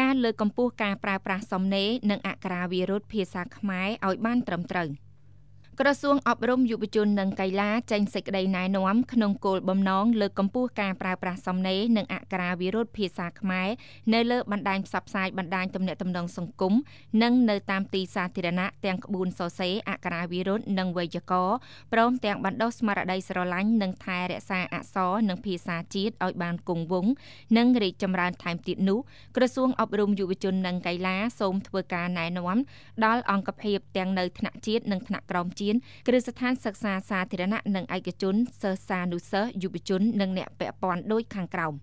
ការលើកកម្ពស់ការប្រើប្រាស់សំណេរនិងអក្ខរាវិរុទ្ធភាសាខ្មែរឲ្យបានត្រឹមត្រូវ។ក្រសួងអប់រំយុវជននិងកីឡាចេញសេចក្តីណែនាំក្នុងគោលបំណងលើកកម្ពស់ការប្រើប្រាស់សំណេរនិងអក្ខរាវិរុទ្ធភាសាខ្មែរនៅលើបណ្ដាញផ្សព្វផ្សាយបណ្ដាញទំនាក់ទំនងសង្គមនិងនៅតាមទីសាធារណៈទាំងក្បួនសរសេរអក្ខរាវិរុទ្ធនិងវេយ្យាករណ៍ព្រមទាំងបណ្ដុះស្មារតីស្រឡាញ់និងថែរក្សាអក្សរនិងភាសាជាតិឲ្យបានគង់វង្សនិងរីកចម្រើនថែមទៀតនោះក្រសួងអប់រំយុវជននិងកីឡាសូមធ្វើការណែនាំដល់អង្គភាពទាំងនៅថ្នាក់ជាតិនិងថ្នាក់ក្រោមជាតិជាតិគ្រឹះស្ថានសិក្សាសាធារណៈនិងឯកជនសិស្សានុសិស្សយុវជននិងអ្នកពាក់ព័ន្ធដូចខាងក្រោម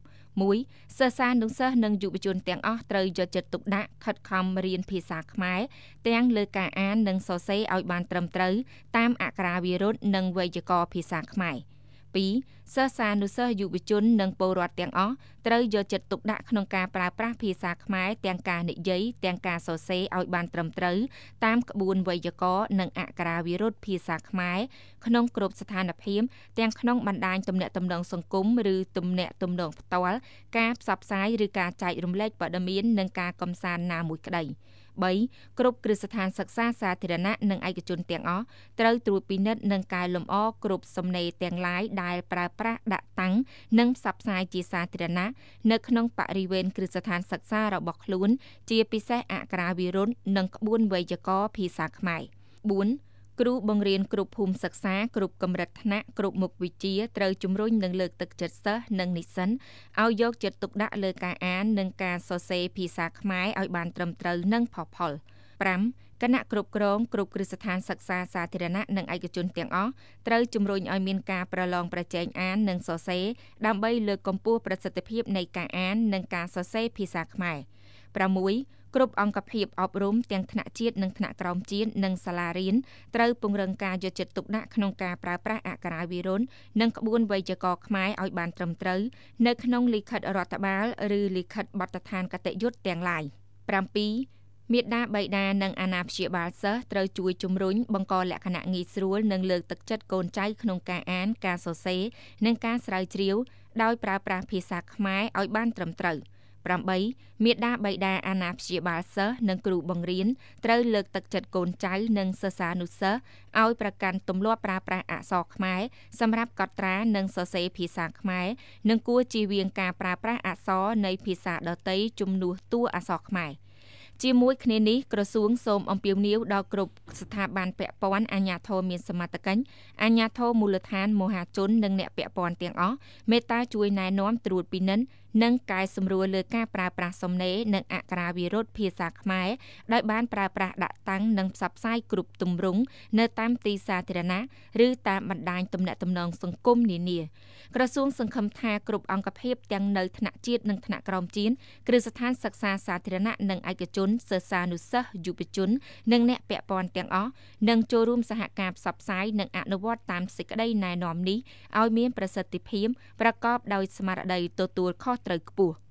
1សិស្សានុសិស្សនិងយុវជនទាំងអស់ត្រូវយកចិត្តទុកដាក់ខិតខំរៀនភាសាខ្មែរទាំងលើការអាននិងសរសេរឲ្យបានត្រឹមត្រូវតាមអក្ខរាវិរុទ្ធនិងវេយ្យាករណ៍ភាសាខ្មែរ។2022សិស្សានុសិស្សយុវជននិងពលរដ្ឋទាំងអស់ត្រូវយកចិត្តទុកដាក់ក្នុងការប្រើប្រាស់ភាសាខ្មែរទាំងការនិយាយទាំងការសរសេរឲ្យបានត្រឹមត្រូវតាមក្បួនវេយ្យាករណ៍និងអក្ខរាវិរុទ្ធភាសាខ្មែរក្នុងគ្រប់ស្ថានភាពទាំងក្នុងបណ្ដាញទំនាក់ទំនងសង្គមឬទំនាក់ទំនងផ្ទាល់ ការផ្សព្វផ្សាយឬការចែករំលែកព័ត៌មាននិងការកំសាន្តណាមួយក្តី។2023គ្រប់គ្រឹះស្ថានសិក្សាសាធារណៈនិងឯកជនទាំងអស់ត្រូវត្រួតពិនិត្យនិងកែលម្អគ្រប់សំណេរទាំងឡាយដែលប្រើប្រាស់ដាក់តាំងនិងផ្សព្វផ្សាយជាសាធារណៈនៅក្នុងបរិវេណគ្រឹះស្ថានសិក្សារបស់ខ្លួន ជាពិសេសអក្សរាវិរុទ្ធនិងក្បួនវេយ្យាករណ៍ភាសាខ្មែរ4គ្រូបង្រៀនគ្រប់ភូមិសិក្សាគ្រប់កម្រិតថ្នាក់គ្រប់មុខវិជ្ជា ត្រូវជំរុញនិងលើកទឹកចិត្តសិស្សនិងនិស្សិតឲ្យយកចិត្តទុកដាក់លើការអាននិងការសរសេរភាសាខ្មែរឲ្យបានត្រឹមត្រូវនិងផុសផុល5គណៈគ្រប់គ្រងគ្រប់គ្រឹះស្ថានសិក្សាសាធារណៈនិងឯកជនទាំងអស់ត្រូវជំរុញឲ្យមានការប្រឡងប្រជែងអាននិងសរសេរដើម្បីលើកកម្ពស់ប្រសិទ្ធភាពនៃការអាននិងការសរសេរភាសាខ្មែរ6គ្រប់អង្គភាពអប់រំទាំងថ្នាក់ជាតិនិងថ្នាក់ក្រោមជាតិនិងសាលារៀនត្រូវពង្រឹងការយកចិត្តទុកដាក់ក្នុងការប្រើប្រាស់អក្សរាវិរុននិងក្បួនវេយ្យាករណ៍ខ្មែរឲ្យបានត្រឹមត្រូវនៅក្នុងលិខិតរដ្ឋបាលឬលិខិតបទដ្ឋានគតិយុត្តទាំងឡាយ7មេដាបៃតានិងអាណាព្យាបាលសិស្សត្រូវជួយជំរុញបង្កលក្ខណៈងាយស្រួលនិងលើកទឹកចិត្តកូនចៅក្នុងការអានការសរសេរនិងការស្រាវជ្រាវដោយប្រើប្រាស់ភាសាខ្មែរឲ្យបានត្រឹមត្រូវ។8មេដាបៃតាអាណាព្យាបាលសិស្សនិងគ្រូបង្រៀនត្រូវលើកទឹកចិត្តកូនចៅនិងសិស្សានុសិស្សឲ្យប្រកាន់ទម្លាប់ប្រើប្រាស់អក្សរខ្មែរសម្រាប់កត់ត្រានិងសរសេរភាសាខ្មែរនិងគួរជៀសវាងការប្រើប្រាស់អក្សរនៃភាសាដទៃជំនួសតួអក្សរខ្មែរ។ជាមួយគ្នានេះក្រសួងសូមអំពាវនាវដល់គ្រប់ស្ថាប័នពាក់ព័ន្ធអាជ្ញាធរមានសមត្ថកិច្ចអាជ្ញាធរមូលដ្ឋានមហាជននិងអ្នកពាក់ព័ន្ធទាំងអស់មេត្តាជួយណែនាំត្រួតពិនិត្យនិងកែសម្រួលលើការប្រើប្រាស់សំណេរនិងអក្ខរាវិរុទ្ធភាសាខ្មែរដោយបានប្រើប្រាស់ដាក់តាំងនិងផ្សព្វផ្សាយគ្រប់ទម្រង់នៅតាមទីសាធារណៈឬតាមបណ្ដាញទំនាក់ទំនងសង្គមនានា ក្រសួងសង្ឃឹមថាគ្រប់អង្គភាពទាំងនៅថ្នាក់ជាតិនិងថ្នាក់ក្រោមជាតិគ្រឹះស្ថានសិក្សាសាធារណៈនិងឯកជនជនសិស្សានុសិស្សយុវជន និងអ្នកពាក់ព័ន្ធទាំងអស់នឹងចូលរួមសហការផ្សព្វផ្សាយនិងអនុវត្តតាមសេចក្តីណែនាំនេះឲ្យមានប្រសិទ្ធភាពប្រកបដោយស្មារតីទទួលខុសត្រូវខ្ពស់។